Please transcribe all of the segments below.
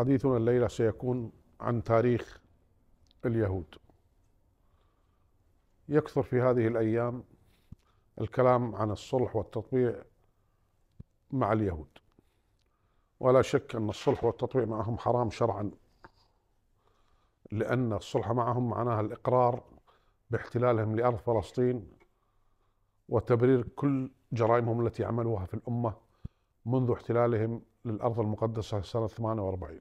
حديثنا الليلة سيكون عن تاريخ اليهود يكثر في هذه الأيام الكلام عن الصلح والتطبيع مع اليهود ولا شك أن الصلح والتطبيع معهم حرام شرعا لأن الصلح معهم معناها الإقرار باحتلالهم لأرض فلسطين وتبرير كل جرائمهم التي عملوها في الأمة منذ احتلالهم للأرض المقدسة سنة 48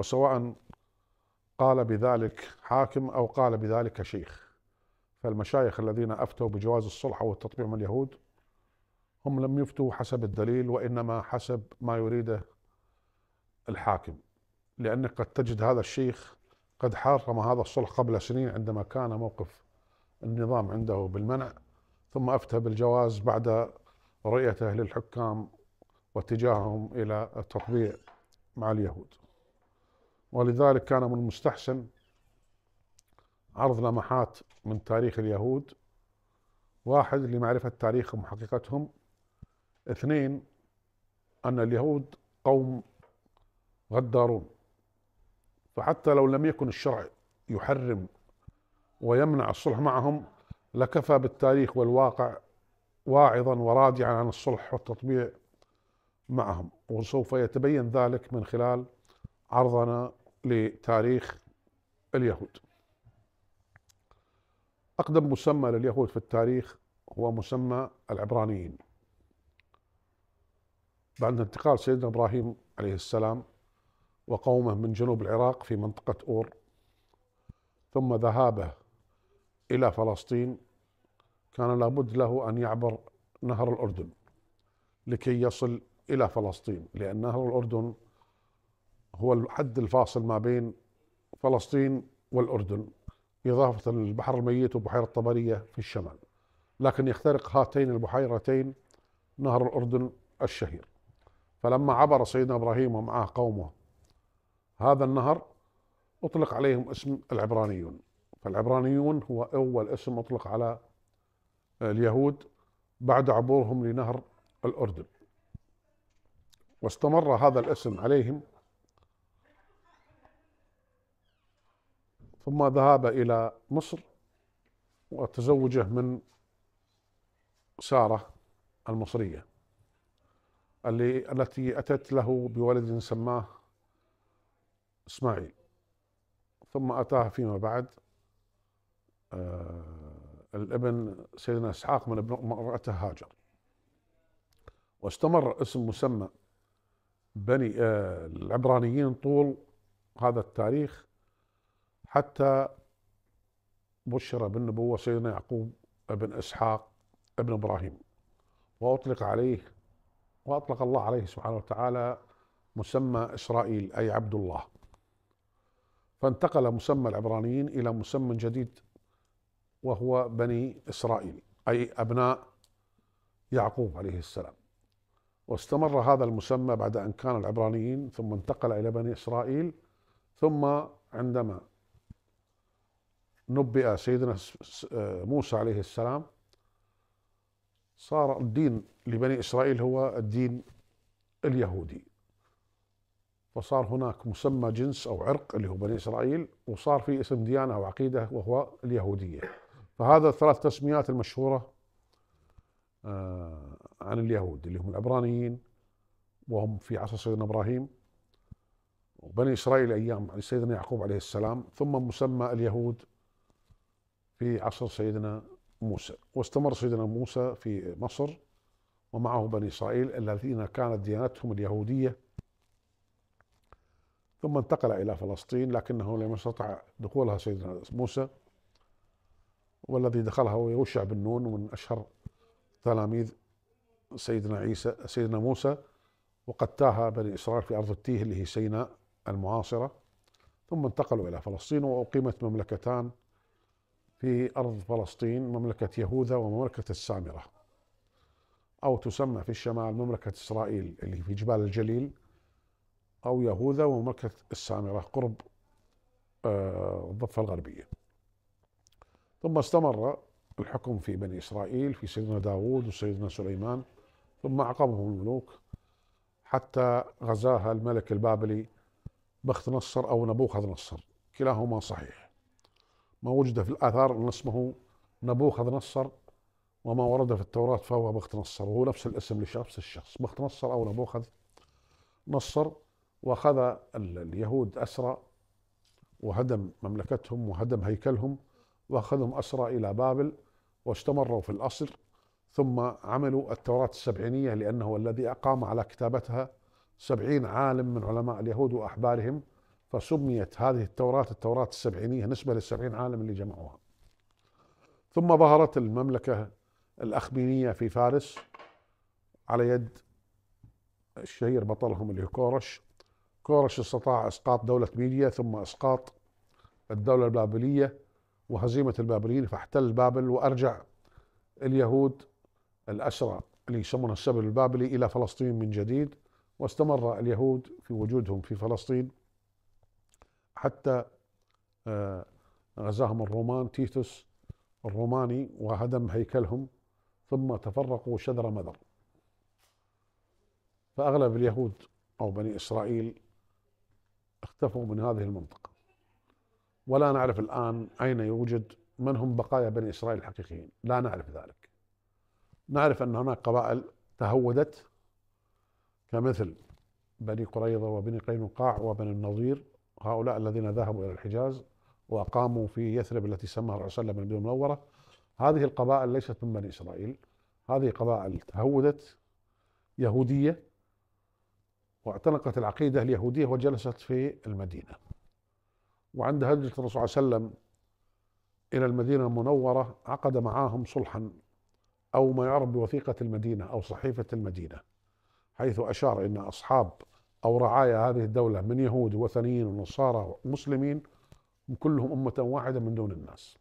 وسواء قال بذلك حاكم أو قال بذلك شيخ فالمشايخ الذين أفتوا بجواز الصلح والتطبيع من اليهود هم لم يفتوا حسب الدليل وإنما حسب ما يريده الحاكم لأنك قد تجد هذا الشيخ قد حرم هذا الصلح قبل سنين عندما كان موقف النظام عنده بالمنع ثم أفتى بالجواز بعد رؤيته للحكام واتجاههم إلى التطبيع مع اليهود ولذلك كان من المستحسن عرض لمحات من تاريخ اليهود واحد لمعرفة تاريخهم وحقيقتهم اثنين أن اليهود قوم غدارون فحتى لو لم يكن الشرع يحرم ويمنع الصلح معهم لكفى بالتاريخ والواقع واعظا وراجعا عن الصلح والتطبيع معهم وسوف يتبين ذلك من خلال عرضنا لتاريخ اليهود أقدم مسمى لليهود في التاريخ هو مسمى العبرانيين بعد انتقال سيدنا إبراهيم عليه السلام وقومه من جنوب العراق في منطقة أور ثم ذهابه إلى فلسطين كان لابد له أن يعبر نهر الأردن لكي يصل إلى فلسطين لأن نهر الأردن هو الحد الفاصل ما بين فلسطين والأردن إضافة البحر الميت وبحيرة طبرية في الشمال لكن يخترق هاتين البحيرتين نهر الأردن الشهير فلما عبر سيدنا إبراهيم ومعه قومه هذا النهر أطلق عليهم اسم العبرانيون فالعبرانيون هو أول اسم أطلق على اليهود بعد عبورهم لنهر الأردن واستمر هذا الاسم عليهم ثم ذهب إلى مصر وتزوجه من سارة المصرية اللي التي أتت له بولد سماه إسماعيل ثم أتاه فيما بعد آه، الابن سيدنا إسحاق من ابن امرأته هاجر واستمر اسم مسمى بني آه، العبرانيين طول هذا التاريخ حتى بشر بالنبوة سيدنا يعقوب ابن إسحاق ابن إبراهيم وأطلق عليه وأطلق الله عليه سبحانه وتعالى مسمى إسرائيل أي عبد الله فانتقل مسمى العبرانيين إلى مسمى جديد وهو بني إسرائيل أي أبناء يعقوب عليه السلام واستمر هذا المسمى بعد أن كان العبرانيين ثم انتقل إلى بني إسرائيل ثم عندما نبئ سيدنا آه، موسى عليه السلام صار الدين لبني اسرائيل هو الدين اليهودي فصار هناك مسمى جنس او عرق اللي هو بني اسرائيل وصار في اسم ديانه او عقيده وهو اليهوديه فهذا الثلاث تسميات المشهوره آه، عن اليهود اللي هم العبرانيين وهم في عصر سيدنا ابراهيم وبني اسرائيل ايام سيدنا يعقوب عليه السلام ثم مسمى اليهود في عصر سيدنا موسى واستمر سيدنا موسى في مصر ومعه بني إسرائيل الذين كانت ديانتهم اليهودية ثم انتقل إلى فلسطين لكنه لم يستطع دخولها سيدنا موسى والذي دخلها هو يوشع بن نون من أشهر تلاميذ سيدنا عيسى سيدنا موسى وقد تاه بني إسرائيل في أرض التيه اللي هي سيناء المعاصرة ثم انتقلوا إلى فلسطين وأقيمت مملكتان في أرض فلسطين مملكة يهوذا ومملكة السامرة أو تسمى في الشمال مملكة إسرائيل اللي في جبال الجليل أو يهوذا ومملكة السامرة قرب آه، الضفة الغربية ثم استمر الحكم في بني إسرائيل في سيدنا داوود وسيدنا سليمان ثم عقبهم الملوك حتى غزاها الملك البابلي بخت نصر أو نبوخذ نصر كلاهما صحيح ما وجد في الآثار أن اسمه نبوخذ نصر وما ورد في التوراة فهو بخت نصر وهو نفس الاسم لشخص الشخص بخت نصر أو نبوخذ نصر وأخذ اليهود أسرى وهدم مملكتهم وهدم هيكلهم وأخذهم أسرى إلى بابل واستمروا في الأصل ثم عملوا التوراة السبعينية لأنه الذي أقام على كتابتها سبعين عالم من علماء اليهود وأحبارهم فسميت هذه التوراة التوراة السبعينية نسبة للسبعين عالم اللي جمعوها ثم ظهرت المملكة الأخمينية في فارس على يد الشهير بطلهم اللي هو كورش كورش استطاع إسقاط دولة ميديا ثم إسقاط الدولة البابلية وهزيمة البابليين فاحتل بابل وأرجع اليهود الأسرى اللي يسمونه السبل البابلي إلى فلسطين من جديد واستمر اليهود في وجودهم في فلسطين حتى آه، غزاهم الرومان تيتوس الروماني وهدم هيكلهم ثم تفرقوا شذر مذر فأغلب اليهود أو بني إسرائيل اختفوا من هذه المنطقة ولا نعرف الآن أين يوجد من هم بقايا بني إسرائيل الحقيقيين لا نعرف ذلك نعرف أن هناك قبائل تهودت كمثل بني قريظة وبني قينقاع وبني النظير هؤلاء الذين ذهبوا إلى الحجاز وأقاموا في يثرب التي سماها الرسول صلى الله عليه وسلم المنورة هذه القبائل ليست من بني إسرائيل هذه قبائل تهودت يهودية واعتنقت العقيدة اليهودية وجلست في المدينة وعند هجرة الرسول صلى الله عليه وسلم إلى المدينة المنورة عقد معاهم صلحا أو ما يعرف بوثيقة المدينة أو صحيفة المدينة حيث أشار إن أصحاب أو رعايا هذه الدولة من يهود ووثنيين ونصارى ومسلمين كلهم أمة واحدة من دون الناس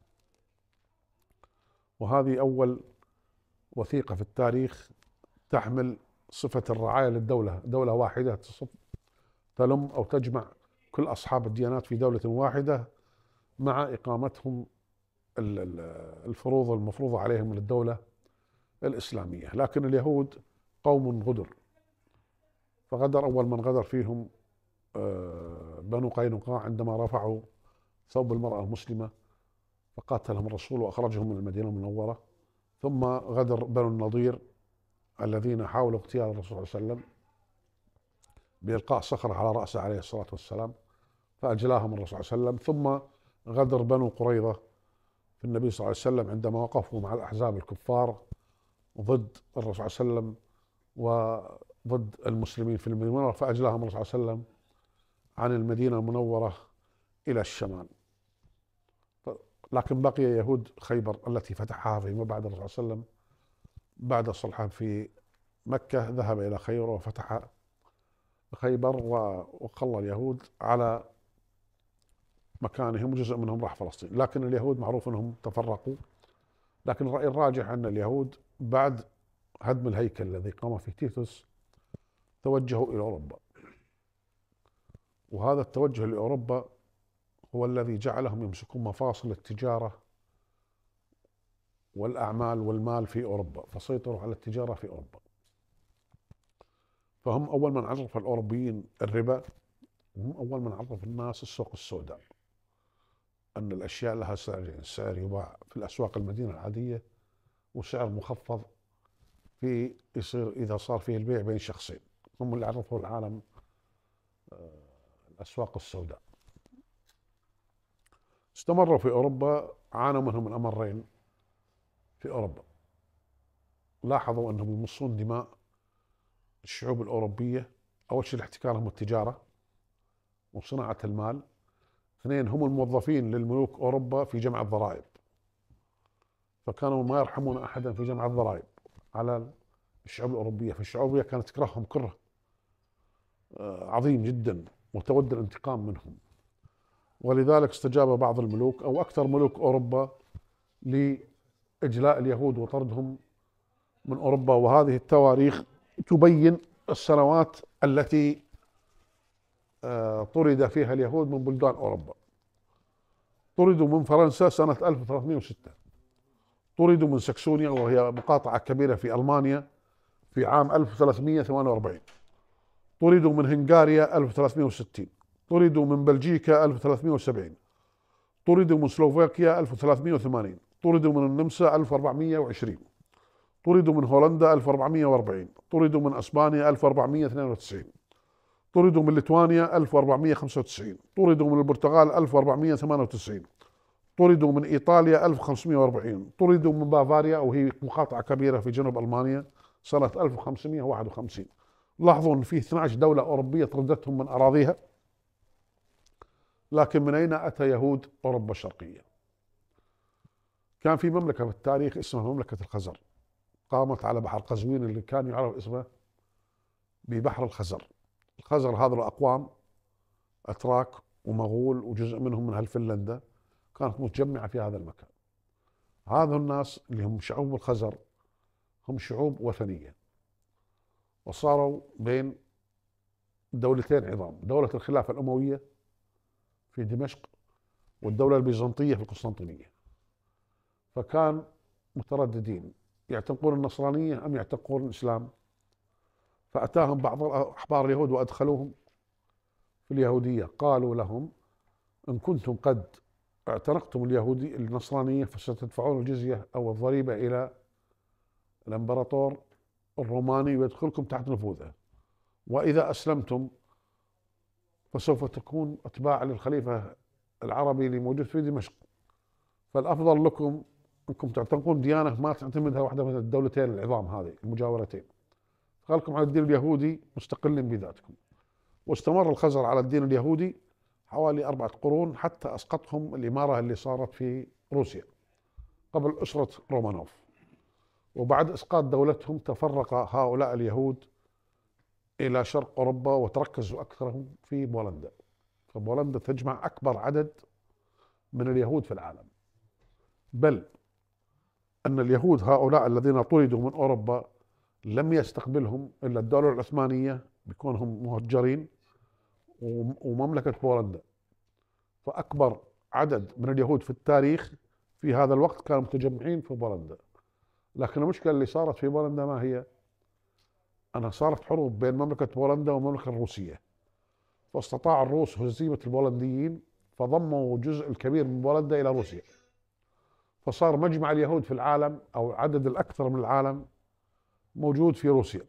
وهذه أول وثيقة في التاريخ تحمل صفة الرعاية للدولة دولة واحدة تصف تلم أو تجمع كل أصحاب الديانات في دولة واحدة مع إقامتهم الفروض المفروضة عليهم من الدولة الإسلامية لكن اليهود قوم غدر فغدر أول من غدر فيهم آه، بنو قينقاع عندما رفعوا ثوب المرأة المسلمة فقاتلهم الرسول وأخرجهم من المدينة المنورة ثم غدر بنو النضير الذين حاولوا اغتيال الرسول صلى الله عليه وسلم بإلقاء صخرة على رأسه عليه الصلاة والسلام فأجلاهم الرسول صلى الله عليه وسلم ثم غدر بنو قريظة في النبي صلى الله عليه وسلم عندما وقفوا مع الأحزاب الكفار ضد الرسول صلى الله عليه وسلم و ضد المسلمين في المدينة فأجلاها الله صلى الله عليه وسلم عن المدينة المنورة إلى الشمال لكن بقي يهود خيبر التي فتحها فيما بعد الرسول صلى الله عليه وسلم بعد صلحه في مكة ذهب إلى خيبر وفتح خيبر وقل اليهود على مكانهم وجزء منهم راح فلسطين لكن اليهود معروف أنهم تفرقوا لكن الرأي الراجح أن اليهود بعد هدم الهيكل الذي قام فيه تيتوس توجهوا الى اوروبا وهذا التوجه لاوروبا هو الذي جعلهم يمسكون مفاصل التجاره والاعمال والمال في اوروبا فسيطروا على التجاره في اوروبا فهم اول من عرف الاوروبيين الربا هم اول من عرف الناس السوق السوداء ان الاشياء لها سعرين يعني سعر يباع في الاسواق المدينه العاديه وسعر مخفض في يصير اذا صار فيه البيع بين شخصين هم اللي عرفوا العالم آه، الأسواق السوداء استمروا في أوروبا عانوا منهم الأمرين في أوروبا لاحظوا أنهم يمصون دماء الشعوب الأوروبية أول شيء احتكارهم التجارة وصناعة المال اثنين هم الموظفين للملوك أوروبا في جمع الضرائب فكانوا ما يرحمون أحدا في جمع الضرائب على الشعوب الأوروبية فالشعوب الأوروبية كانت تكرههم كره آه، عظيم جدا وتود الانتقام منهم ولذلك استجاب بعض الملوك او اكثر ملوك اوروبا لاجلاء اليهود وطردهم من اوروبا وهذه التواريخ تبين السنوات التي آه، طرد فيها اليهود من بلدان اوروبا طردوا من فرنسا سنه 1306 طردوا من سكسونيا وهي مقاطعه كبيره في المانيا في عام 1348 طردوا من هنغاريا 1360 طردوا من بلجيكا 1370 طردوا من سلوفاكيا 1380 طردوا من النمسا 1420 طردوا من هولندا 1440 طردوا من اسبانيا 1492 طردوا من ليتوانيا 1495 طردوا من البرتغال 1498 طردوا من ايطاليا 1540 طردوا من بافاريا وهي مقاطعه كبيره في جنوب المانيا سنه 1551 لاحظوا ان في 12 دوله اوروبيه طردتهم من اراضيها لكن من اين اتى يهود اوروبا الشرقيه؟ كان في مملكه في التاريخ اسمها مملكه الخزر قامت على بحر قزوين اللي كان يعرف اسمه ببحر الخزر الخزر هذا الاقوام اتراك ومغول وجزء منهم من هالفنلندا كانت متجمعه في هذا المكان هذا الناس اللي هم شعوب الخزر هم شعوب وثنيه وصاروا بين دولتين عظام دولة الخلافة الأموية في دمشق والدولة البيزنطية في القسطنطينية فكان مترددين يعتنقون النصرانية أم يعتنقون الإسلام فأتاهم بعض أحبار اليهود وأدخلوهم في اليهودية قالوا لهم إن كنتم قد اعتنقتم اليهودي النصرانية فستدفعون الجزية أو الضريبة إلى الإمبراطور الروماني ويدخلكم تحت نفوذه وإذا أسلمتم فسوف تكون أتباع للخليفة العربي اللي موجود في دمشق فالأفضل لكم أنكم تعتنقون ديانة ما تعتمدها واحدة من الدولتين العظام هذه المجاورتين خلكم على الدين اليهودي مستقلين بذاتكم واستمر الخزر على الدين اليهودي حوالي أربعة قرون حتى أسقطهم الإمارة اللي صارت في روسيا قبل أسرة رومانوف وبعد اسقاط دولتهم تفرق هؤلاء اليهود الى شرق اوروبا وتركزوا اكثرهم في بولندا فبولندا تجمع اكبر عدد من اليهود في العالم بل ان اليهود هؤلاء الذين طردوا من اوروبا لم يستقبلهم الا الدوله العثمانيه بكونهم مهجرين ومملكه بولندا فاكبر عدد من اليهود في التاريخ في هذا الوقت كانوا متجمعين في بولندا لكن المشكله اللي صارت في بولندا ما هي؟ انها صارت حروب بين مملكه بولندا والمملكه الروسيه فاستطاع الروس هزيمه البولنديين فضموا جزء الكبير من بولندا الى روسيا فصار مجمع اليهود في العالم او عدد الاكثر من العالم موجود في روسيا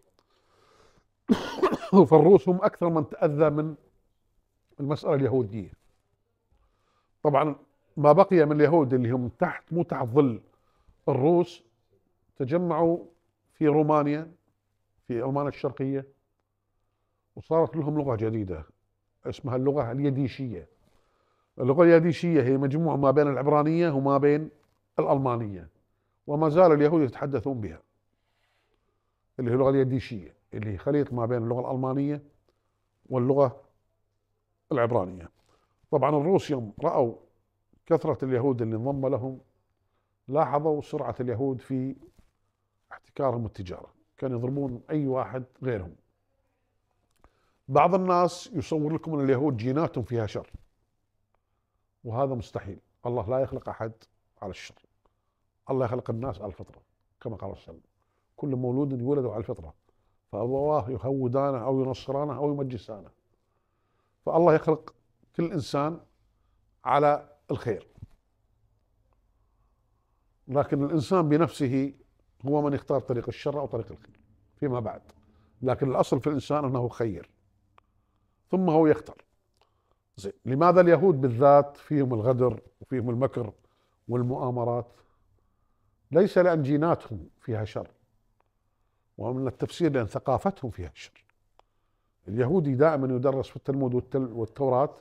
فالروس هم اكثر من تاذى من المساله اليهوديه طبعا ما بقي من اليهود اللي هم تحت مو تحت ظل الروس تجمعوا في رومانيا في المانيا الشرقيه وصارت لهم لغه جديده اسمها اللغه اليديشيه اللغه اليديشيه هي مجموعه ما بين العبرانيه وما بين الالمانيه وما زال اليهود يتحدثون بها اللي هي اللغه اليديشيه اللي هي خليط ما بين اللغه الالمانيه واللغه العبرانيه طبعا الروس يوم راوا كثره اليهود اللي انضم لهم لاحظوا سرعه اليهود في احتكارهم التجاره كانوا يضربون اي واحد غيرهم بعض الناس يصور لكم ان اليهود جيناتهم فيها شر وهذا مستحيل الله لا يخلق احد على الشر الله يخلق الناس على الفطره كما قال الله كل مولود يولد على الفطره فابواه يهودانه او ينصرانه او يمجسانه فالله يخلق كل انسان على الخير لكن الانسان بنفسه هو من اختار طريق الشر او طريق الخير فيما بعد لكن الاصل في الانسان انه خير ثم هو يختار زين لماذا اليهود بالذات فيهم الغدر وفيهم المكر والمؤامرات ليس لان جيناتهم فيها شر ومن التفسير لان ثقافتهم فيها شر اليهودي دائما يدرس في التلمود والتوراه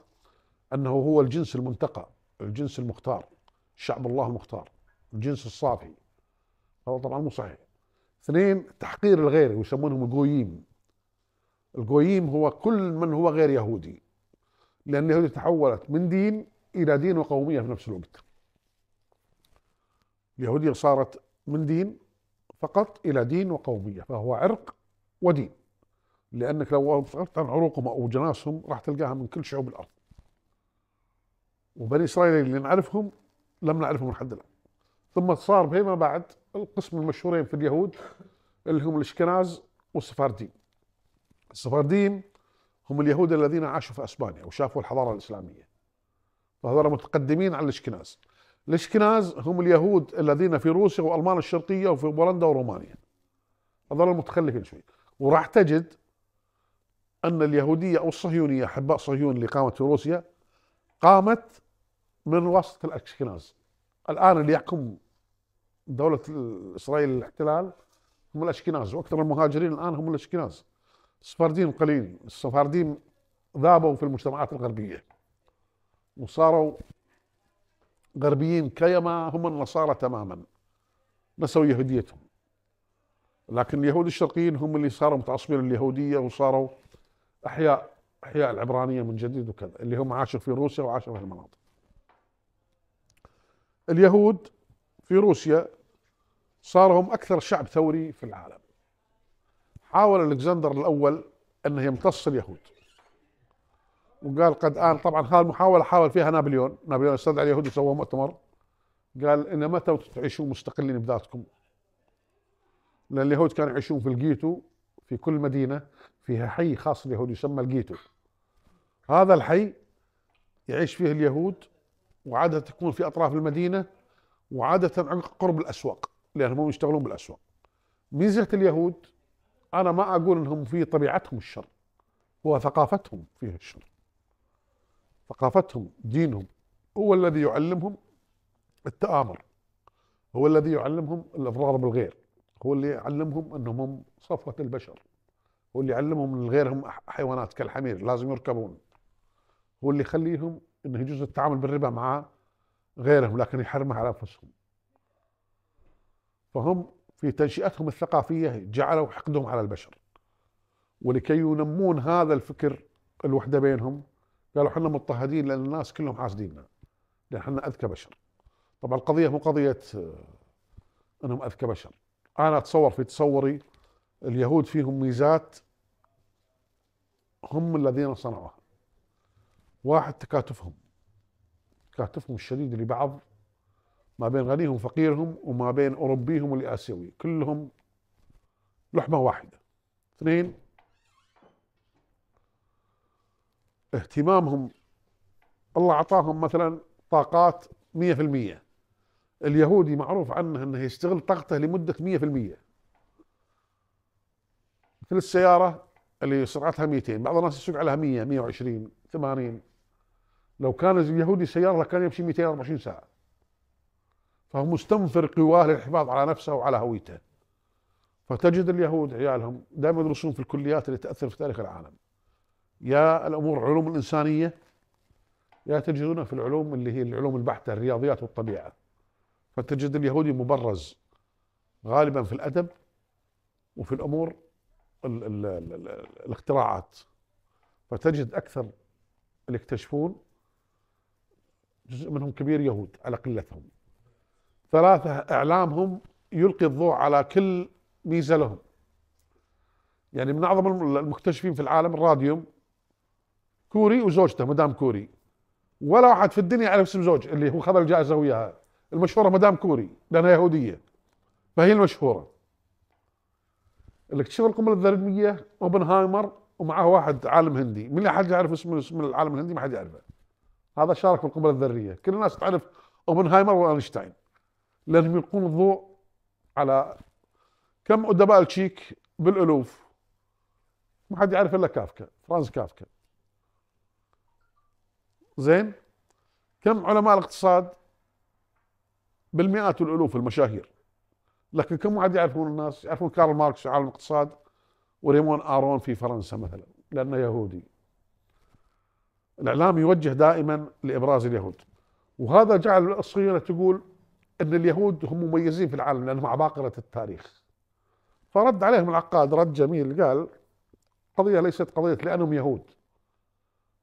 انه هو الجنس المنتقى الجنس المختار شعب الله مختار الجنس الصافي هذا طبعا مو صحيح اثنين تحقير الغير ويسمونهم الجويم الجويم هو كل من هو غير يهودي لأن اليهودية تحولت من دين إلى دين وقومية في نفس الوقت اليهودية صارت من دين فقط إلى دين وقومية فهو عرق ودين لأنك لو سألت عن عروقهم أو جناسهم راح تلقاها من كل شعوب الأرض وبني إسرائيل اللي نعرفهم لم نعرفهم لحد الآن ثم صار فيما بعد القسم المشهورين في اليهود اللي هم الاشكناز والسفارديم السفارديم هم اليهود الذين عاشوا في اسبانيا وشافوا الحضاره الاسلاميه فهذول متقدمين على الاشكناز الاشكناز هم اليهود الذين في روسيا والمانيا الشرقيه وفي بولندا ورومانيا هذول المتخلفين شوي وراح تجد ان اليهوديه او الصهيونيه احباء صهيون اللي قامت في روسيا قامت من واسطه الاشكناز الان اللي يحكم دولة إسرائيل الاحتلال هم الأشكناز وأكثر المهاجرين الآن هم الأشكناز السفارديم قليل السفارديم ذابوا في المجتمعات الغربية وصاروا غربيين كيما هم النصارى تماما نسوا يهوديتهم لكن اليهود الشرقيين هم اللي صاروا متعصبين لليهودية وصاروا أحياء أحياء العبرانية من جديد وكذا اللي هم عاشوا في روسيا وعاشوا في المناطق اليهود في روسيا صار هم أكثر شعب ثوري في العالم حاول الكسندر الأول أنه يمتص اليهود وقال قد آن طبعا هذه المحاولة حاول فيها نابليون نابليون استدعى اليهود وسوى مؤتمر قال إن متى تعيشون مستقلين بذاتكم لأن اليهود كانوا يعيشون في الجيتو في كل مدينة فيها حي خاص اليهود يسمى الجيتو هذا الحي يعيش فيه اليهود وعادة تكون في أطراف المدينة وعادة قرب الأسواق لانهم يشتغلون بالاسواق ميزه اليهود انا ما اقول انهم في طبيعتهم الشر هو ثقافتهم فيها الشر ثقافتهم دينهم هو الذي يعلمهم التآمر هو الذي يعلمهم الإضرار بالغير هو اللي يعلمهم أنهم هم صفوة البشر هو اللي يعلمهم أن الغير هم حيوانات كالحمير لازم يركبون هو اللي يخليهم أنه يجوز التعامل بالربا مع غيرهم لكن يحرمه على أنفسهم فهم في تنشئتهم الثقافية جعلوا حقدهم على البشر ولكي ينمون هذا الفكر الوحدة بينهم قالوا احنا مضطهدين لأن الناس كلهم حاسديننا لأن احنا أذكى بشر طبعا القضية مو قضية آه، أنهم أذكى بشر أنا أتصور في تصوري اليهود فيهم ميزات هم الذين صنعوها واحد تكاتفهم تكاتفهم الشديد لبعض ما بين غنيهم وفقيرهم وما بين أوروبيهم والآسيوي كلهم لحمة واحدة اثنين اهتمامهم الله أعطاهم مثلا طاقات 100% اليهودي معروف عنه أنه يشتغل طاقته لمدة 100% مثل السيارة اللي سرعتها 200 بعض الناس يسوق عليها 100 120 80 لو كان اليهودي سيارة كان يمشي 224 ساعة فهو مستنفر قواه للحفاظ على نفسه وعلى هويته فتجد اليهود عيالهم دائما يدرسون في الكليات اللي تأثر في تاريخ العالم يا الأمور علوم الإنسانية يا تجدونها في العلوم اللي هي العلوم البحتة الرياضيات والطبيعة فتجد اليهودي مبرز غالبا في الأدب وفي الأمور الـ الـ الـ الاختراعات فتجد أكثر اللي يكتشفون جزء منهم كبير يهود على قلتهم ثلاثة إعلامهم يلقي الضوء على كل ميزة لهم يعني من أعظم المكتشفين في العالم الراديوم كوري وزوجته مدام كوري ولا واحد في الدنيا يعرف اسم زوج اللي هو خذ الجائزة وياها المشهورة مدام كوري لأنها يهودية فهي المشهورة اللي اكتشف القنبلة الذرية اوبنهايمر ومعه واحد عالم هندي من اللي حد يعرف اسم اسم العالم الهندي ما حد يعرفه هذا شارك في القنبله الذريه كل الناس تعرف اوبنهايمر واينشتاين لازم يكون الضوء على كم ادباء التشيك بالالوف ما حد يعرف الا كافكا فرانز كافكا زين كم علماء الاقتصاد بالمئات والالوف المشاهير لكن كم واحد يعرفون الناس يعرفون كارل ماركس عالم الاقتصاد وريمون ارون في فرنسا مثلا لانه يهودي الاعلام يوجه دائما لابراز اليهود وهذا جعل الصيغه تقول ان اليهود هم مميزين في العالم لانهم عباقره التاريخ فرد عليهم العقاد رد جميل قال قضيه ليست قضيه لانهم يهود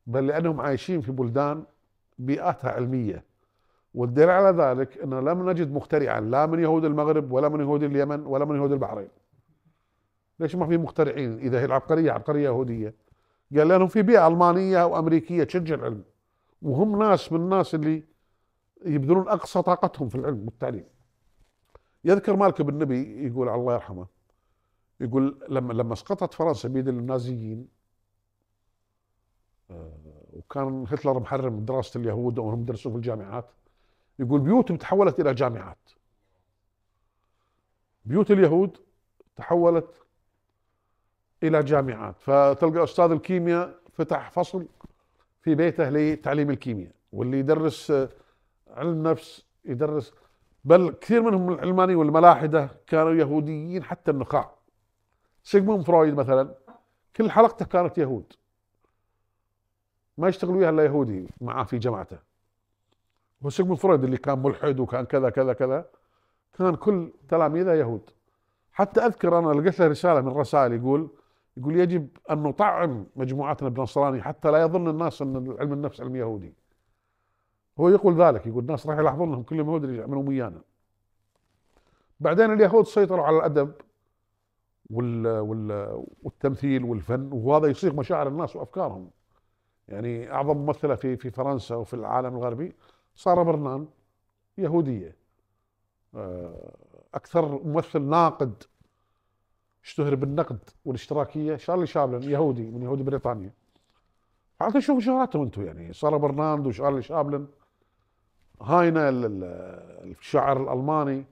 بل لانهم عايشين في بلدان بيئاتها علميه والدليل على ذلك ان لم نجد مخترعا لا من يهود المغرب ولا من يهود اليمن ولا من يهود البحرين ليش ما في مخترعين اذا هي العبقريه عبقريه يهوديه قال لانهم في بيئه المانيه وامريكيه تشجع العلم وهم ناس من الناس اللي يبذلون اقصى طاقتهم في العلم والتعليم. يذكر مالك بن نبي يقول الله يرحمه يقول لما لما سقطت فرنسا بيد النازيين آه، وكان هتلر محرم دراسه اليهود وهم درسوا في الجامعات يقول بيوتهم تحولت الى جامعات بيوت اليهود تحولت الى جامعات فتلقى استاذ الكيمياء فتح فصل في بيته لتعليم الكيمياء واللي يدرس علم نفس يدرس بل كثير منهم العلماني والملاحده كانوا يهوديين حتى النخاع سيغموند فرويد مثلا كل حلقته كانت يهود ما يشتغل وياها الا يهودي معاه في جماعته وسيغموند فرويد اللي كان ملحد وكان كذا كذا كذا كان كل تلاميذه يهود حتى اذكر انا لقيت له رساله من الرسائل يقول يقول يجب ان نطعم مجموعتنا بنصراني حتى لا يظن الناس ان علم النفس علم يهودي هو يقول ذلك يقول الناس راح يلاحظون كل يوم يهود يعملون ويانا بعدين اليهود سيطروا على الادب وال وال والتمثيل والفن وهذا يصيغ مشاعر الناس وافكارهم يعني اعظم ممثله في في فرنسا وفي العالم الغربي ساره برنان يهوديه آه، اكثر ممثل ناقد اشتهر بالنقد والاشتراكيه شارلي شابلن يهودي من يهود بريطانيا حتى شوفوا شهرتهم انتم يعني ساره برناند وشارلي شابلن هاينا الشاعر الالماني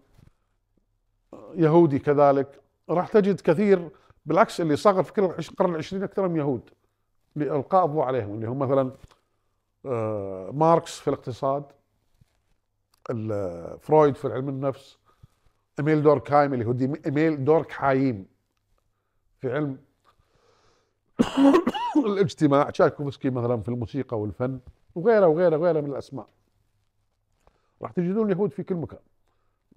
يهودي كذلك راح تجد كثير بالعكس اللي صغر في كل القرن العشرين اكثرهم يهود لالقاء الضوء عليهم اللي هم مثلا آه، ماركس في الاقتصاد فرويد في علم النفس اميل دوركهايم اللي هو اميل دوركهايم في علم الاجتماع تشايكوفسكي مثلا في الموسيقى والفن وغيره وغيره وغيره من الاسماء راح تجدون اليهود في كل مكان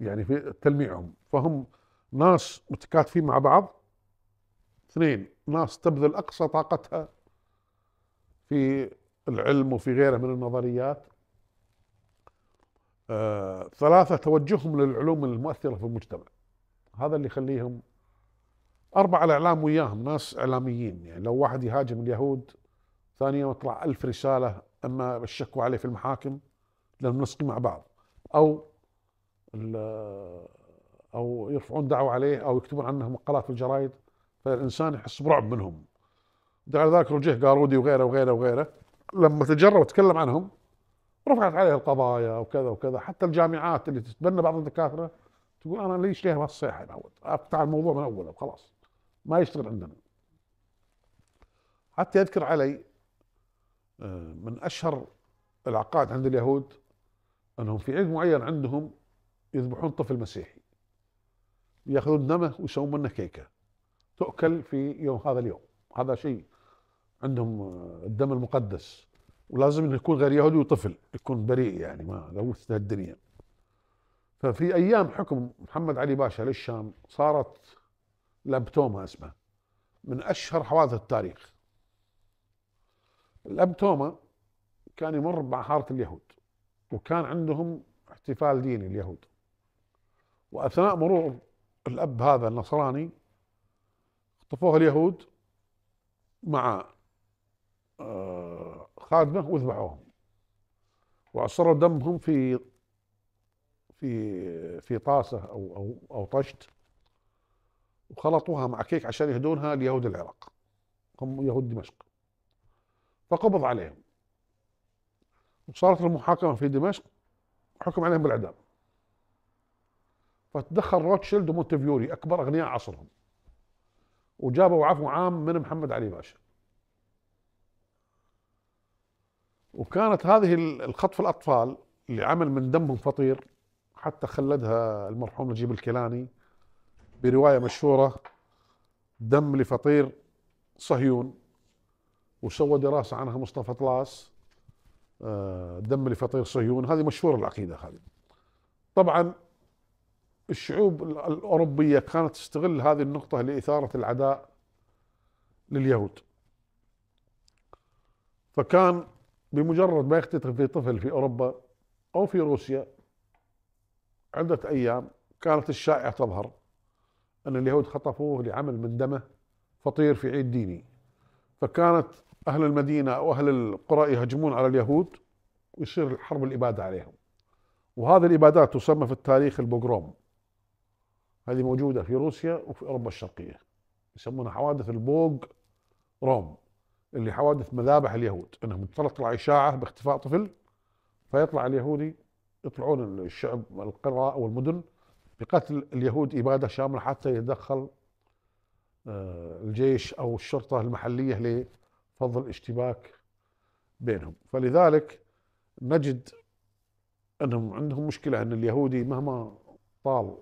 يعني في تلميعهم فهم ناس متكاتفين مع بعض اثنين ناس تبذل اقصى طاقتها في العلم وفي غيره من النظريات آه، ثلاثة توجههم للعلوم المؤثرة في المجتمع هذا اللي يخليهم أربعة الإعلام وياهم ناس إعلاميين يعني لو واحد يهاجم اليهود ثانية يطلع ألف رسالة أما الشكوى عليه في المحاكم لأنهم نسقي مع بعض او او يرفعون دعوه عليه او يكتبون عنه مقالات في الجرايد فالانسان يحس برعب منهم على ذلك رجيه قارودي وغيره وغيره وغيره لما تجرى وتكلم عنهم رفعت عليه القضايا وكذا وكذا حتى الجامعات اللي تتبنى بعض الدكاتره تقول انا ليش ليه بهالصيحه بعود اقطع الموضوع من اوله وخلاص ما يشتغل عندنا حتى يذكر علي آه، من اشهر العقائد عند اليهود انهم في عيد معين عندهم يذبحون طفل مسيحي ياخذون دمه ويسوون منه كيكه تؤكل في يوم هذا اليوم هذا شيء عندهم آه، الدم المقدس ولازم انه يكون غير يهودي وطفل يكون بريء يعني ما لو الدنيا ففي ايام حكم محمد علي باشا للشام صارت لابتوما اسمها من اشهر حوادث التاريخ الابتوما كان يمر مع حاره اليهود وكان عندهم احتفال ديني اليهود واثناء مرور الاب هذا النصراني خطفوه اليهود مع آه، خادمه وذبحوهم وعصروا دمهم في في في طاسه او او او طشت وخلطوها مع كيك عشان يهدونها ليهود العراق هم يهود دمشق فقبض عليهم وصارت المحاكمة في دمشق حكم عليهم بالإعدام فتدخل روتشيلد ومونتفيوري أكبر أغنياء عصرهم وجابوا عفو عام من محمد علي باشا وكانت هذه الخطف الأطفال اللي عمل من دمهم فطير حتى خلدها المرحوم نجيب الكيلاني برواية مشهورة دم لفطير صهيون وسوى دراسة عنها مصطفى طلاس آه، دم لفطير صهيون هذه مشهورة العقيدة هذه طبعا الشعوب الأوروبية كانت تستغل هذه النقطة لإثارة العداء لليهود فكان بمجرد ما يختطف في طفل في أوروبا أو في روسيا عدة أيام كانت الشائعة تظهر أن اليهود خطفوه لعمل من دمه فطير في عيد ديني فكانت أهل المدينة أو أهل القرى يهجمون على اليهود ويصير حرب الإبادة عليهم وهذه الإبادات تسمى في التاريخ البوغروم هذه موجودة في روسيا وفي أوروبا الشرقية يسمونها حوادث البوغ روم اللي حوادث مذابح اليهود انهم تطلع اشاعه باختفاء طفل فيطلع اليهودي يطلعون الشعب القرى او المدن بقتل اليهود اباده شامله حتى يتدخل آه، الجيش او الشرطه المحليه فضل اشتباك بينهم فلذلك نجد انهم عندهم مشكله ان اليهودي مهما طال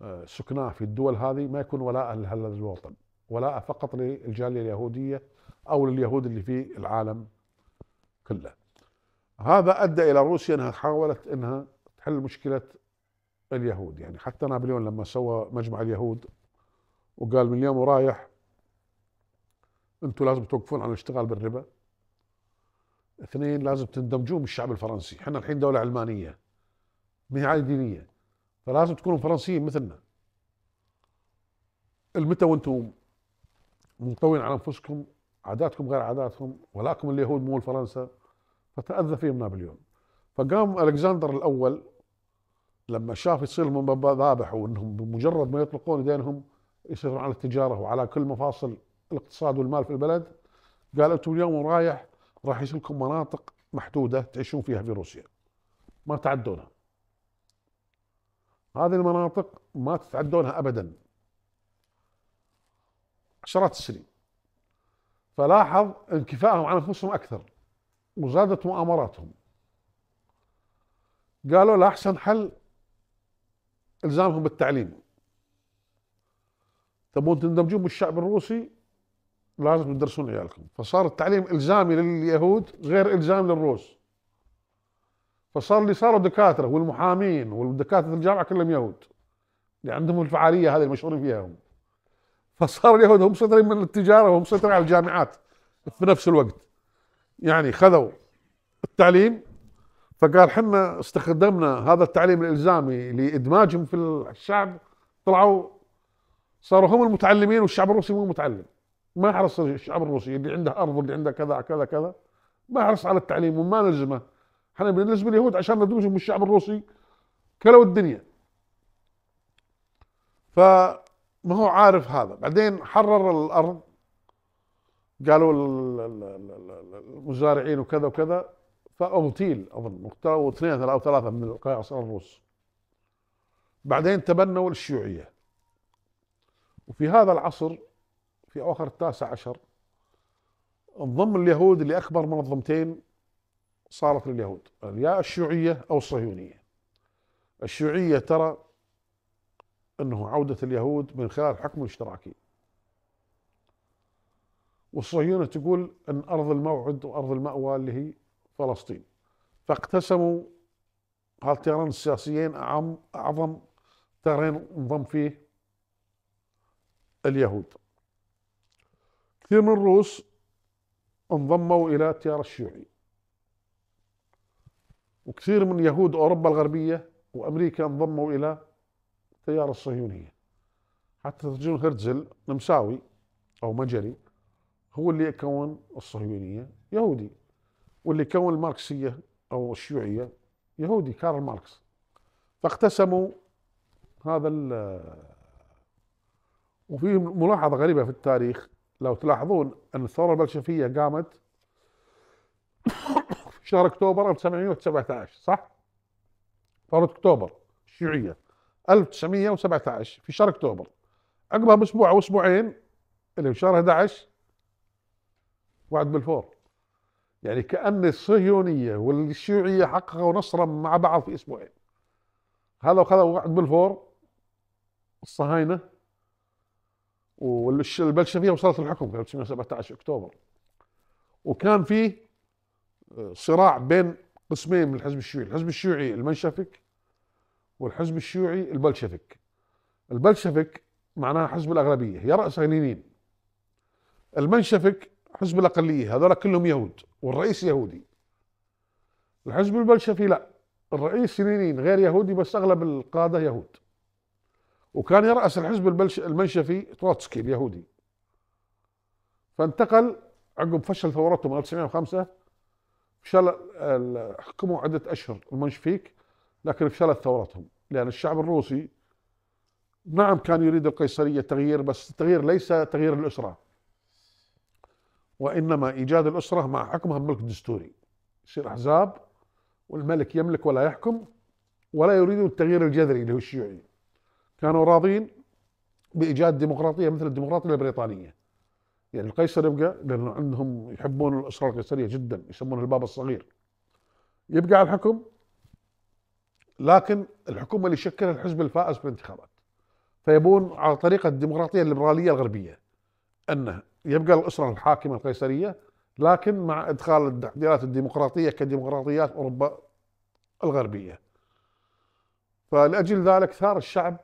آه، سكناه في الدول هذه ما يكون ولاء لهذا الوطن ولاء فقط للجاليه اليهوديه او لليهود اللي في العالم كله هذا ادى الى روسيا انها حاولت انها تحل مشكله اليهود يعني حتى نابليون لما سوى مجمع اليهود وقال من اليوم ورايح انتم لازم توقفون عن الاشتغال بالربا اثنين لازم تندمجون بالشعب الفرنسي احنا الحين دولة علمانية ما هي دينية فلازم تكونوا فرنسيين مثلنا المتى وانتم منطوين على انفسكم عاداتكم غير عاداتهم ولكم اليهود مو فرنسا فتأذى فيهم نابليون فقام الكسندر الاول لما شاف يصير لهم مذابح وانهم بمجرد ما يطلقون يدينهم يصيرون على التجاره وعلى كل مفاصل الاقتصاد والمال في البلد قال انتم اليوم ورايح راح يجيلكم مناطق محدوده تعيشون فيها في روسيا ما تعدونها هذه المناطق ما تتعدونها ابدا عشرات السنين فلاحظ انكفائهم عن انفسهم اكثر وزادت مؤامراتهم قالوا لا احسن حل الزامهم بالتعليم تبون تندمجون بالشعب الروسي لازم تدرسون عيالكم فصار التعليم الزامي لليهود غير الزامي للروس فصار اللي صاروا دكاتره والمحامين والدكاتره الجامعه كلهم يهود اللي عندهم الفعاليه هذه المشهورين فيها هم فصار اليهود هم مسيطرين من التجاره وهم مسيطرين على الجامعات في نفس الوقت يعني خذوا التعليم فقال حنا استخدمنا هذا التعليم الالزامي لادماجهم في الشعب طلعوا صاروا هم المتعلمين والشعب الروسي مو متعلم ما حرص الشعب الروسي اللي عنده ارض واللي عنده كذا كذا كذا ما حرص على التعليم وما نلزمه احنا بنلزم اليهود عشان ندمجهم بالشعب الروسي كلوا الدنيا فما هو عارف هذا بعدين حرر الارض قالوا المزارعين وكذا وكذا فاغتيل اظن اغتالوا اثنين او ثلاثه من القياصنه الروس بعدين تبنوا الشيوعيه وفي هذا العصر في أواخر التاسع عشر انضم اليهود لأكبر منظمتين صارت لليهود يا الشيوعية أو الصهيونية الشيوعية ترى أنه عودة اليهود من خلال الحكم الاشتراكي والصهيونة تقول أن أرض الموعد وأرض المأوى اللي هي فلسطين فاقتسموا هالتيارين السياسيين أعظم تيارين انضم فيه اليهود كثير من الروس انضموا إلى التيار الشيوعي وكثير من يهود أوروبا الغربية وأمريكا انضموا إلى التيار الصهيونية حتى جون هرتزل نمساوي أو مجري هو اللي كون الصهيونية يهودي واللي كون الماركسية أو الشيوعية يهودي كارل ماركس فاقتسموا هذا ال وفي ملاحظة غريبة في التاريخ لو تلاحظون أن الثورة البلشفية قامت في شهر أكتوبر 1917 صح؟ ثورة أكتوبر الشيوعية 1917 في شهر أكتوبر عقبها بأسبوع أو أسبوعين اللي في شهر 11 وعد بالفور يعني كأن الصهيونية والشيوعية حققوا نصرا مع بعض في أسبوعين هذا وخذوا وعد بالفور الصهاينة والبلشفيه وصلت الحكم في 1917 اكتوبر وكان في آه، صراع بين قسمين من الحزب الشيوعي الحزب الشيوعي المنشفك والحزب الشيوعي البلشفك البلشفك معناها حزب الاغلبيه هي راس لينين المنشفك حزب الاقليه هذول كلهم يهود والرئيس يهودي الحزب البلشفي لا الرئيس لينين غير يهودي بس اغلب القاده يهود وكان يرأس الحزب المنشفي تروتسكي اليهودي فانتقل عقب فشل ثورته من 1905 فشل حكموا عدة أشهر المنشفيك لكن فشلت ثورتهم لأن الشعب الروسي نعم كان يريد القيصرية تغيير بس التغيير ليس تغيير الأسرة وإنما إيجاد الأسرة مع حكمها بملك دستوري يصير أحزاب والملك يملك ولا يحكم ولا يريدون التغيير الجذري اللي هو الشيوعي كانوا راضين بايجاد ديمقراطيه مثل الديمقراطيه البريطانيه يعني القيصر يبقى لانه عندهم يحبون الاسره القيصريه جدا يسمونه الباب الصغير يبقى على الحكم لكن الحكومه اللي شكلها الحزب الفائز في الانتخابات فيبون على طريقه الديمقراطيه الليبراليه الغربيه انه يبقى الاسره الحاكمه القيصريه لكن مع ادخال التعديلات الديمقراطيه كديمقراطيات اوروبا الغربيه فلاجل ذلك ثار الشعب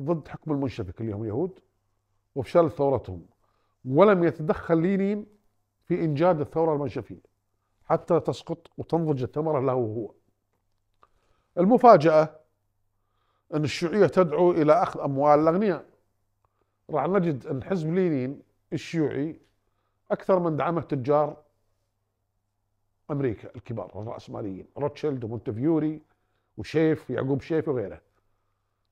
ضد حكم المنشفك اللي هم يهود وفشلت ثورتهم ولم يتدخل لينين في إنجاد الثورة المنشفية حتى تسقط وتنضج الثمرة له هو المفاجأة أن الشيوعية تدعو إلى أخذ أموال الأغنياء راح نجد أن حزب لينين الشيوعي أكثر من دعمه تجار أمريكا الكبار الرأسماليين روتشيلد ومونتفيوري وشيف يعقوب شيف وغيره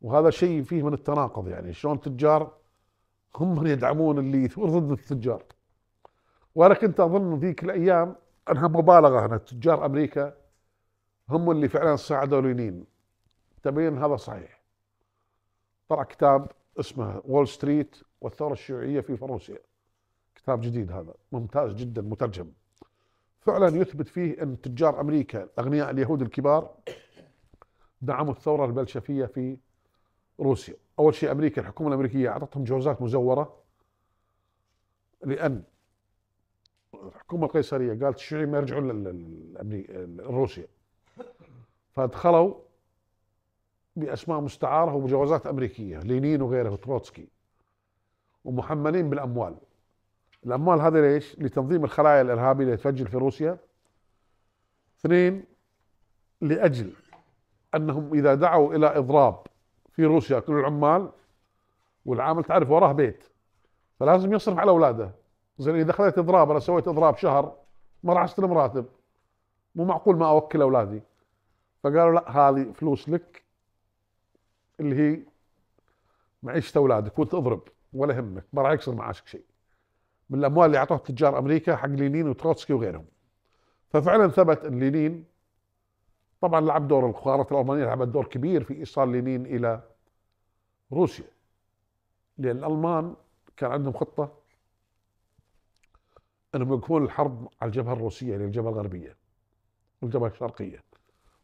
وهذا شيء فيه من التناقض يعني شلون تجار هم من يدعمون اللي يثور ضد التجار وانا كنت اظن ذيك الايام انها مبالغه هنا تجار امريكا هم اللي فعلا ساعدوا لينين تبين هذا صحيح طلع كتاب اسمه وول ستريت والثوره الشيوعيه في فروسيا كتاب جديد هذا ممتاز جدا مترجم فعلا يثبت فيه ان تجار امريكا اغنياء اليهود الكبار دعموا الثوره البلشفيه في روسيا اول شيء امريكا الحكومه الامريكيه اعطتهم جوازات مزوره لان الحكومه القيصريه قالت الشيوعيين ما يرجعون لروسيا فادخلوا باسماء مستعاره وبجوازات امريكيه لينين وغيره وتروتسكي ومحملين بالاموال الاموال هذه ليش؟ لتنظيم الخلايا الارهابيه اللي تفجر في روسيا اثنين لاجل انهم اذا دعوا الى اضراب في روسيا كل العمال والعامل تعرف وراه بيت فلازم يصرف على اولاده زين اذا اخذت اضراب انا سويت اضراب شهر ما راح استلم راتب مو معقول ما اوكل اولادي فقالوا لا هذه فلوس لك اللي هي معيشه اولادك وانت اضرب ولا همك ما راح يكسر معاشك شيء من الاموال اللي اعطوها تجار امريكا حق لينين وتروتسكي وغيرهم ففعلا ثبت ان لينين طبعا لعب دور القارات الالمانيه لعبت دور كبير في ايصال لينين الى روسيا لان الالمان كان عندهم خطه انهم يوقفون الحرب على الجبهه الروسيه يعني الجبهة الغربيه والجبهه الشرقيه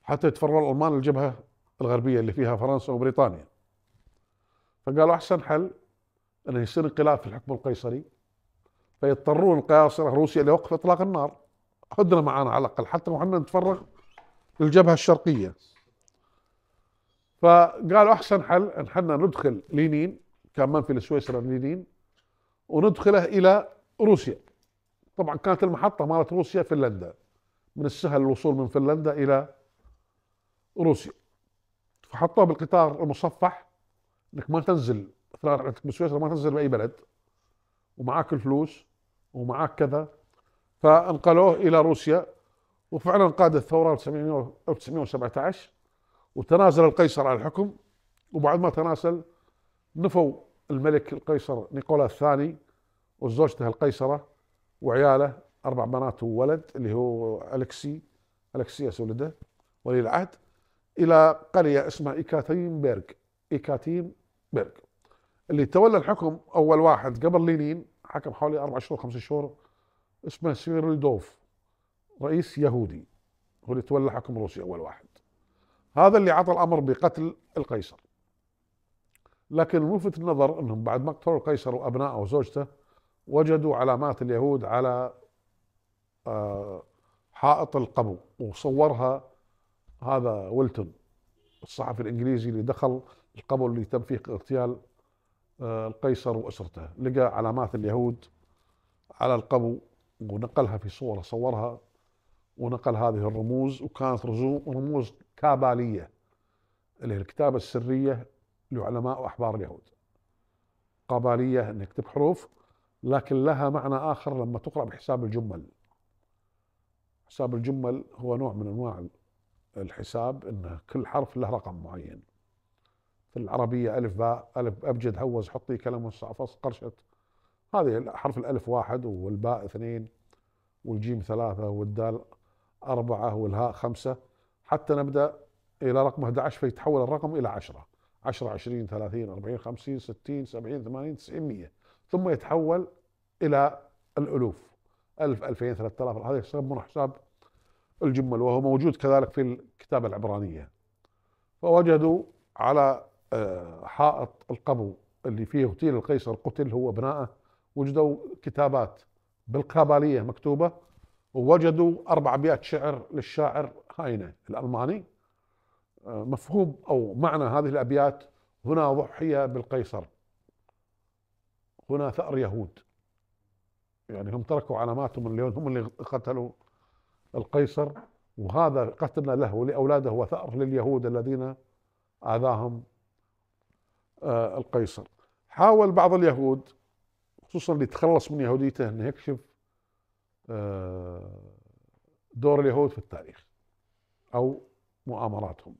حتى يتفرغ الالمان للجبهه الغربيه اللي فيها فرنسا وبريطانيا فقالوا احسن حل انه يصير انقلاب في الحكم القيصري فيضطرون القياصرة روسيا لوقف اطلاق النار خذنا معانا على الاقل حتى لو نتفرغ للجبهة الشرقية فقالوا أحسن حل أن حنا ندخل لينين كان منفي لسويسرا لينين وندخله إلى روسيا طبعا كانت المحطة مالت روسيا فنلندا من السهل الوصول من فنلندا إلى روسيا فحطوه بالقطار المصفح انك ما تنزل اثناء رحلتك بسويسرا ما تنزل باي بلد ومعاك الفلوس ومعاك كذا فانقلوه الى روسيا وفعلا قاد الثورة 1917 وتنازل القيصر عن الحكم وبعد ما تناسل نفوا الملك القيصر نيكولا الثاني وزوجته القيصرة وعياله أربع بنات وولد اللي هو ألكسي ألكسياس ولده ولي العهد إلى قرية اسمها إيكاتينبرغ إيكاتينبرغ اللي تولى الحكم أول واحد قبل لينين حكم حوالي أربع شهور خمس شهور اسمه سيريلدوف رئيس يهودي هو اللي تولى حكم روسيا اول واحد هذا اللي عطى الامر بقتل القيصر لكن لفت النظر انهم بعد ما قتلوا القيصر وابنائه وزوجته وجدوا علامات اليهود على آه، حائط القبو وصورها هذا ويلتون الصحفي الانجليزي اللي دخل القبو اللي تم فيه اغتيال آه، القيصر واسرته لقى علامات اليهود على القبو ونقلها في صوره صورها ونقل هذه الرموز وكانت رموز كابالية اللي هي الكتابة السرية لعلماء وأحبار اليهود قبالية نكتب حروف لكن لها معنى آخر لما تقرأ بحساب الجمل حساب الجمل هو نوع من أنواع الحساب أن كل حرف له رقم معين في العربية ألف باء ألف أبجد هوز حطي كلمة فص قرشة هذه حرف الألف واحد والباء اثنين والجيم ثلاثة والدال أربعة والهاء خمسة حتى نبدأ إلى رقم 11 فيتحول الرقم إلى 10 10 20 30 40 50 60 70 80 90 100 ثم يتحول إلى الألوف 1000 2000 3000 هذا يسمونه حساب الجمل وهو موجود كذلك في الكتابة العبرانية فوجدوا على آه، حائط القبو اللي فيه قتيل القيصر قتل هو ابنائه وجدوا كتابات بالقبالية مكتوبة ووجدوا أربع أبيات شعر للشاعر هاينة الألماني آه، مفهوم أو معنى هذه الأبيات هنا ضحية بالقيصر هنا ثأر يهود يعني هم تركوا علاماتهم اللي هم اللي قتلوا القيصر وهذا قتلنا له ولأولاده وثأر لليهود الذين آذاهم آه، القيصر حاول بعض اليهود خصوصا اللي تخلص من يهوديته انه يكشف آه، دور اليهود في التاريخ او مؤامراتهم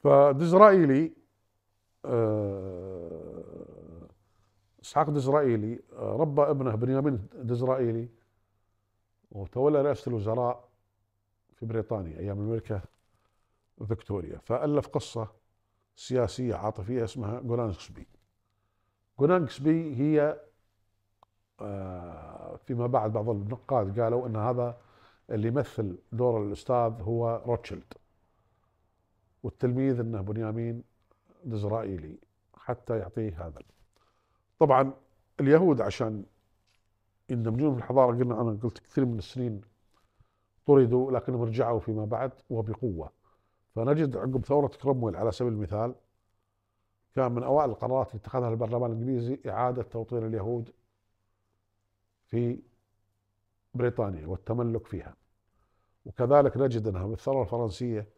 فدزرائيلي آه، اسحاق دزرائيلي آه، ربى ابنه بنيامين دزرائيلي وتولى رئاسه الوزراء في بريطانيا ايام الملكه فيكتوريا فالف قصه سياسيه عاطفيه اسمها جولانكسبي جولانكسبي هي فيما بعد بعض النقاد قالوا ان هذا اللي يمثل دور الاستاذ هو روتشيلد والتلميذ انه بنيامين الاسرائيلي حتى يعطيه هذا طبعا اليهود عشان يندمجون في الحضاره قلنا انا قلت كثير من السنين طردوا لكنهم رجعوا فيما بعد وبقوه فنجد عقب ثوره كرمويل على سبيل المثال كان من اوائل القرارات اللي اتخذها البرلمان الانجليزي اعاده توطين اليهود في بريطانيا والتملك فيها وكذلك نجد أنها بالثورة الفرنسية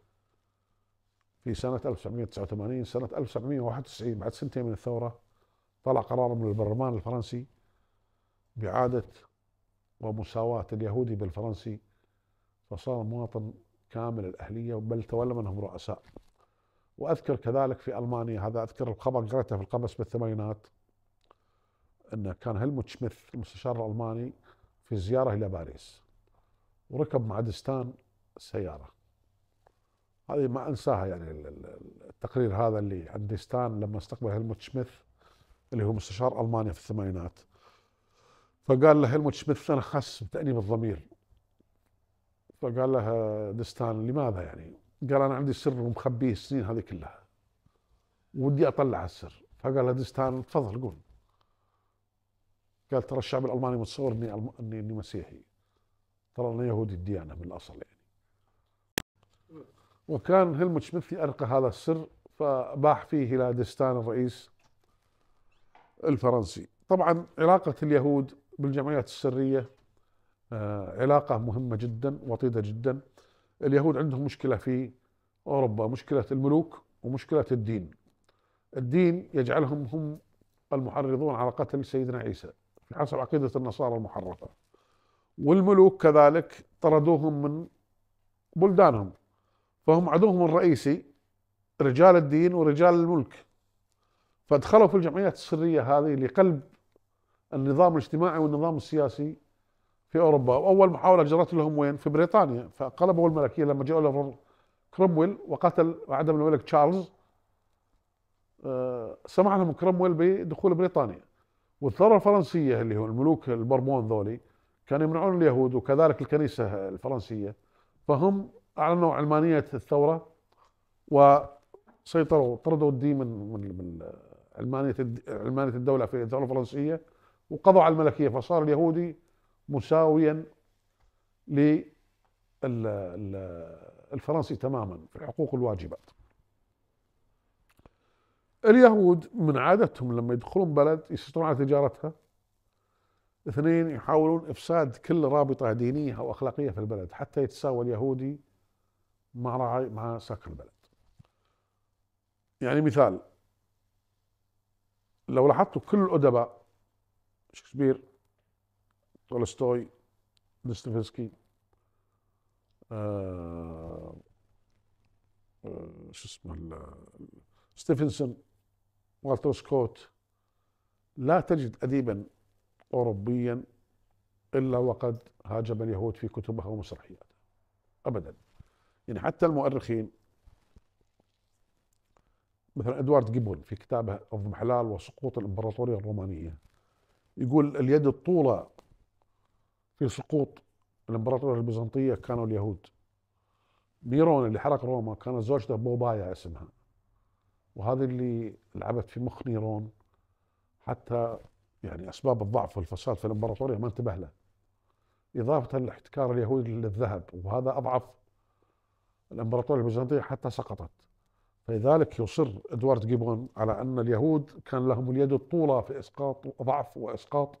في سنة 1789 سنة 1791 بعد سنتين من الثورة طلع قرار من البرلمان الفرنسي بإعادة ومساواة اليهودي بالفرنسي فصار مواطن كامل الأهلية بل تولى منهم رؤساء وأذكر كذلك في ألمانيا هذا أذكر الخبر قريته في القبس بالثمانينات أن كان هلموت شميث المستشار الألماني في زيارة إلى باريس وركب مع دستان سيارة هذه ما أنساها يعني التقرير هذا اللي عند دستان لما استقبل هلموت شميث اللي هو مستشار ألمانيا في الثمانينات فقال له هلموت شميث أنا خاص بتأنيب الضمير فقال له دستان لماذا يعني؟ قال أنا عندي سر ومخبيه السنين هذه كلها ودي أطلع السر فقال له دستان تفضل قول قال ترى الشعب الالماني متصور اني اني اني مسيحي ترى انا يهودي الديانه من الاصل يعني وكان هلموت شميثي القى هذا السر فباح فيه الى دستان الرئيس الفرنسي طبعا علاقه اليهود بالجمعيات السريه آه، علاقه مهمه جدا وطيده جدا اليهود عندهم مشكله في اوروبا مشكله الملوك ومشكله الدين الدين يجعلهم هم المحرضون على قتل سيدنا عيسى حسب عقيدة النصارى المحرفة والملوك كذلك طردوهم من بلدانهم فهم عدوهم الرئيسي رجال الدين ورجال الملك فادخلوا في الجمعيات السرية هذه لقلب النظام الاجتماعي والنظام السياسي في أوروبا وأول محاولة جرت لهم وين في بريطانيا فقلبوا الملكية لما جاء أوليفر كرومويل وقتل وعدم الملك تشارلز آه، سمح لهم كرومويل بدخول بريطانيا والثوره الفرنسيه اللي هو الملوك البربون ذولي كانوا يمنعون اليهود وكذلك الكنيسه الفرنسيه فهم اعلنوا علمانيه الثوره وسيطروا طردوا الدين من من من علمانيه علمانيه الدوله في الثوره الفرنسيه وقضوا على الملكيه فصار اليهودي مساويا للفرنسي تماما في الحقوق والواجبات اليهود من عادتهم لما يدخلون بلد يسيطرون على تجارتها اثنين يحاولون افساد كل رابطه دينيه او اخلاقيه في البلد حتى يتساوى اليهودي مع راعي مع ساكن البلد. يعني مثال لو لاحظتوا كل الادباء شكسبير تولستوي دوستويفسكي آه، آه، شو اسمه ستيفنسون والتر سكوت لا تجد أديبا أوروبيا إلا وقد هاجم اليهود في كتبها ومسرحياتها أبدا يعني حتى المؤرخين مثلا ادوارد جيبون في كتابه الضمحلال وسقوط الامبراطوريه الرومانيه يقول اليد الطولى في سقوط الامبراطوريه البيزنطيه كانوا اليهود نيرون اللي حرق روما كان زوجته بوبايا اسمها وهذا اللي لعبت في مخ نيرون حتى يعني اسباب الضعف والفساد في الامبراطوريه ما انتبه له. اضافه لاحتكار اليهود للذهب وهذا اضعف الامبراطوريه البيزنطيه حتى سقطت. فلذلك يصر ادوارد جيبون على ان اليهود كان لهم اليد الطولى في اسقاط ضعف واسقاط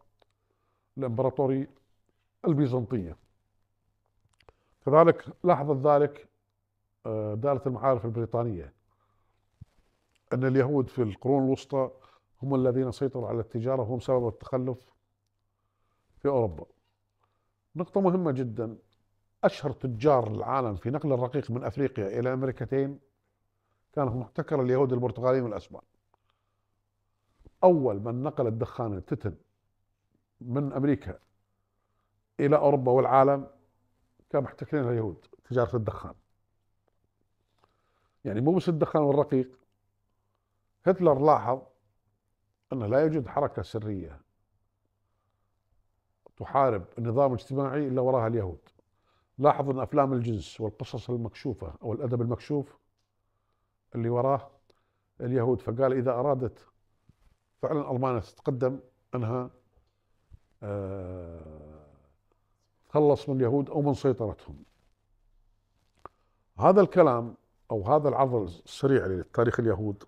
الامبراطوري البيزنطيه. كذلك لاحظت ذلك آه، دائره المعارف البريطانيه أن اليهود في القرون الوسطى هم الذين سيطروا على التجارة وهم سبب التخلف في أوروبا نقطة مهمة جدا أشهر تجار العالم في نقل الرقيق من أفريقيا إلى أمريكتين كانوا محتكر اليهود البرتغاليين والأسبان أول من نقل الدخان التتن من أمريكا إلى أوروبا والعالم كان محتكرين اليهود تجارة الدخان يعني مو بس الدخان والرقيق هتلر لاحظ أنه لا يوجد حركة سرية تحارب النظام الاجتماعي إلا وراها اليهود لاحظ أن أفلام الجنس والقصص المكشوفة أو الأدب المكشوف اللي وراه اليهود فقال إذا أرادت فعلا ألمانيا تتقدم أنها آه، تخلص من اليهود أو من سيطرتهم هذا الكلام أو هذا العرض السريع لتاريخ اليهود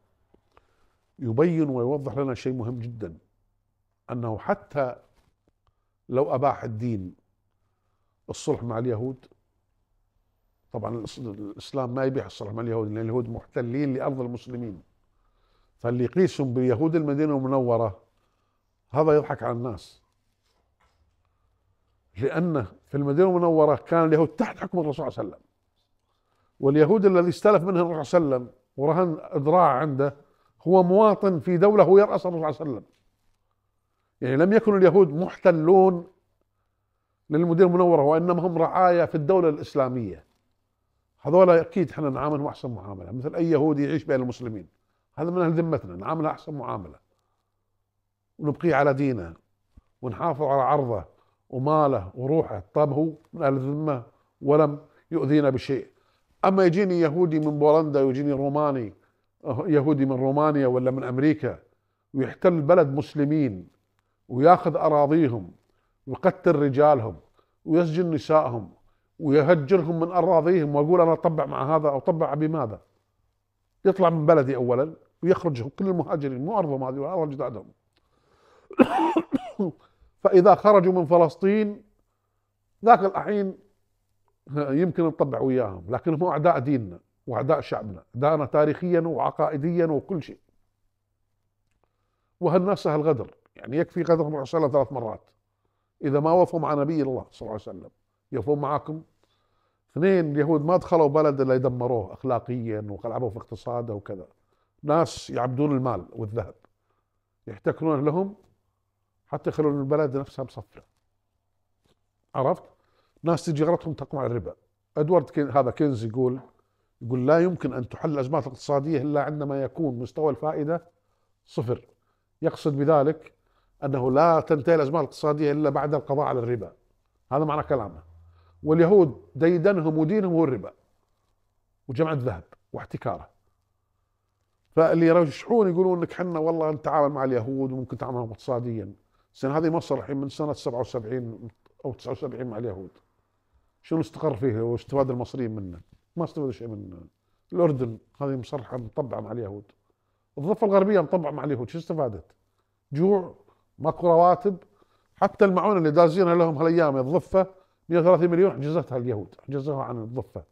يبين ويوضح لنا شيء مهم جدا انه حتى لو اباح الدين الصلح مع اليهود طبعا الاسلام ما يبيح الصلح مع اليهود لان اليهود محتلين لارض المسلمين فاللي يقيسهم بيهود المدينه المنوره هذا يضحك على الناس لأن في المدينة المنورة كان اليهود تحت حكم الرسول صلى الله عليه وسلم واليهود الذي استلف منه الرسول صلى الله عليه وسلم ورهن ذراع عنده هو مواطن في دولة هو يرأس الرسول صلى الله عليه وسلم يعني لم يكن اليهود محتلون للمدينة المنورة وإنما هم رعايا في الدولة الإسلامية هذول أكيد احنا نعاملهم أحسن معاملة مثل أي يهودي يعيش بين المسلمين هذا من أهل ذمتنا نعامله أحسن معاملة ونبقيه على دينه ونحافظ على عرضه وماله وروحه طب هو من أهل الذمة ولم يؤذينا بشيء أما يجيني يهودي من بولندا ويجيني روماني يهودي من رومانيا ولا من امريكا ويحتل بلد مسلمين وياخذ اراضيهم ويقتل رجالهم ويسجن نسائهم ويهجرهم من اراضيهم واقول انا اطبع مع هذا او اطبع بماذا؟ يطلع من بلدي اولا ويخرجهم كل المهاجرين مو ارضهم هذه ولا ارض اجدادهم فاذا خرجوا من فلسطين ذاك الحين يمكن نطبع وياهم لكن هم اعداء ديننا واعداء شعبنا دانا تاريخيا وعقائديا وكل شيء وهالناس هالغدر يعني يكفي غدرهم الرسول صلى الله عليه وسلم ثلاث مرات اذا ما وفوا مع نبي الله صلى الله عليه وسلم يفوا معاكم اثنين اليهود ما دخلوا بلد الا يدمروه اخلاقيا وقلعبوا في اقتصاده وكذا ناس يعبدون المال والذهب يحتكرون لهم حتى يخلون البلد نفسها مصفره عرفت؟ ناس تجي غلطهم تقمع الربا ادوارد كين هذا كينز يقول يقول لا يمكن أن تحل الأزمات الاقتصادية إلا عندما يكون مستوى الفائدة صفر يقصد بذلك أنه لا تنتهي الأزمات الاقتصادية إلا بعد القضاء على الربا هذا معنى كلامه واليهود ديدنهم ودينهم هو الربا وجمع الذهب واحتكاره فاللي يرجحون يقولون انك حنا والله نتعامل مع اليهود وممكن نتعامل معهم اقتصاديا السنه هذه مصر الحين من سنه 77 او 79 مع اليهود شنو استقر فيه واستفاد المصريين منه ما استفادوا شيء من الاردن هذه مصرحه مطبعه مع اليهود الضفه الغربيه مطبعه مع اليهود شو استفادت؟ جوع ماكو رواتب حتى المعونه اللي دازينها لهم هالايام الضفه 130 مليون حجزتها اليهود حجزوها عن الضفه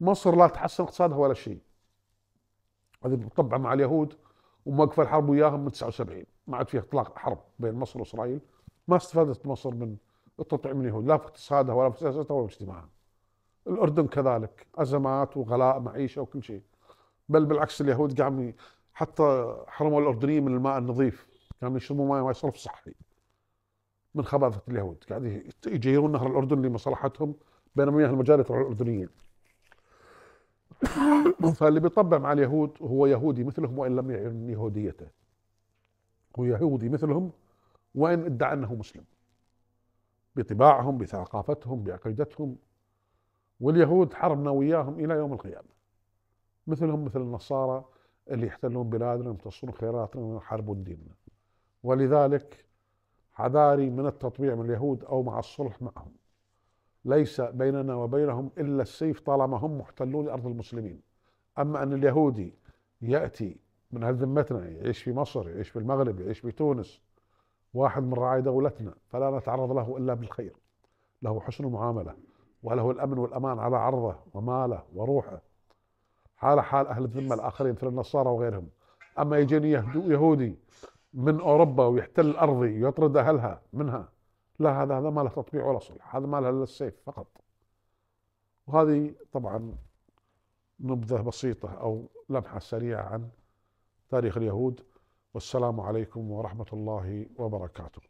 مصر لا تحسن اقتصادها ولا شيء هذه مطبعه مع اليهود وموقفه الحرب وياهم من 79 ما عاد فيها اطلاق حرب بين مصر واسرائيل ما استفادت مصر من التطعيم من اليهود لا في اقتصادها ولا في سياستها ولا في اجتماعها الاردن كذلك ازمات وغلاء معيشه وكل شيء بل بالعكس اليهود قام حتى حرموا الاردنيين من الماء النظيف كانوا يشربوا ماء ما يصرف صحي من خباثه اليهود قاعد يجيرون نهر الاردن لمصلحتهم بينما مياه المجاري ترى الاردنيين فاللي بيطبع مع اليهود هو يهودي مثلهم وان لم يعلن يهوديته هو يهودي مثلهم وان ادعى انه مسلم بطباعهم بثقافتهم بعقيدتهم واليهود حربنا وياهم إلى يوم القيامة مثلهم مثل النصارى اللي يحتلون بلادنا ويمتصون خيراتنا ويحاربون ديننا ولذلك حذاري من التطبيع من اليهود أو مع الصلح معهم ليس بيننا وبينهم إلا السيف طالما هم محتلون لأرض المسلمين أما أن اليهودي يأتي من أهل ذمتنا يعيش في مصر يعيش في المغرب يعيش في تونس واحد من رعاي دولتنا فلا نتعرض له إلا بالخير له حسن المعاملة وله الأمن والأمان على عرضه وماله وروحه حال حال أهل الذمة الآخرين مثل النصارى وغيرهم أما يجيني يهودي من أوروبا ويحتل أرضي ويطرد أهلها منها لا هذا هذا ما له تطبيع ولا صلح هذا ما له إلا السيف فقط وهذه طبعا نبذة بسيطة أو لمحة سريعة عن تاريخ اليهود والسلام عليكم ورحمة الله وبركاته